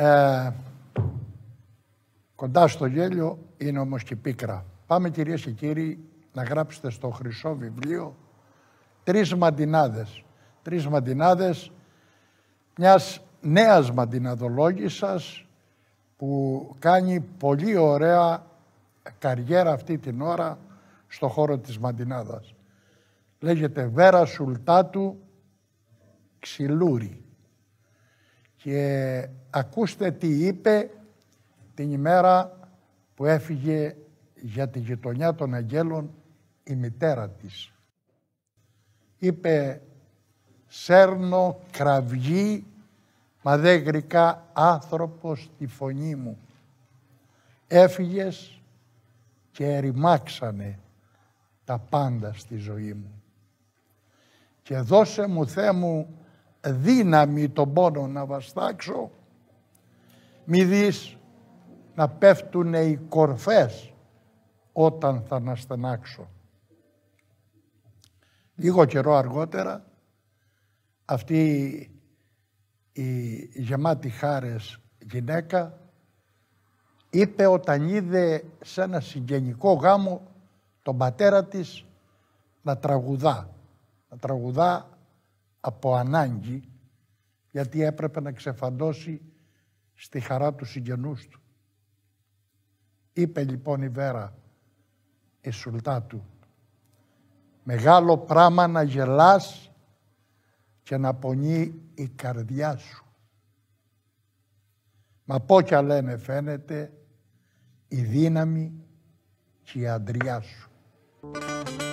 Ε, κοντά στο γέλιο είναι όμως και πίκρα. Πάμε κυρίες και κύριοι να γράψετε στο χρυσό βιβλίο τρεις μαντινάδες. Τρεις μαντινάδες μιας νέας μαντιναδολόγησας που κάνει πολύ ωραία καριέρα αυτή την ώρα στο χώρο της Μαντινάδας. Λέγεται Βέρα Σουλτάτου Ξυλούρη. Και ακούστε τι είπε την ημέρα που έφυγε για τη γειτονιά των Αγγέλων η μητέρα της. Είπε «Σέρνο, κραυγή, μα δεν γρικά άνθρωπος τη φωνή μου». Έφυγες και ερημάξανε τα πάντα στη ζωή μου. Και δώσε μου, Θεέ μου, δύναμη τον πόνο να βαστάξω, μη δεις να πέφτουν οι κορφές όταν θα αναστανάξω Λίγο καιρό αργότερα, αυτή η γεμάτη χάρες γυναίκα είπε όταν είδε σε ένα συγγενικό γάμο τον πατέρα της να τραγουδά. Να τραγουδά από ανάγκη γιατί έπρεπε να ξεφαντώσει στη χαρά τους συγγενούς του. Είπε λοιπόν η Βέρα, η σουλτά του, «Μεγάλο πράμα να γελάς και να πονεί η καρδιά σου». Μα πόκια λένε φαίνεται η δύναμη και η αντριά σου.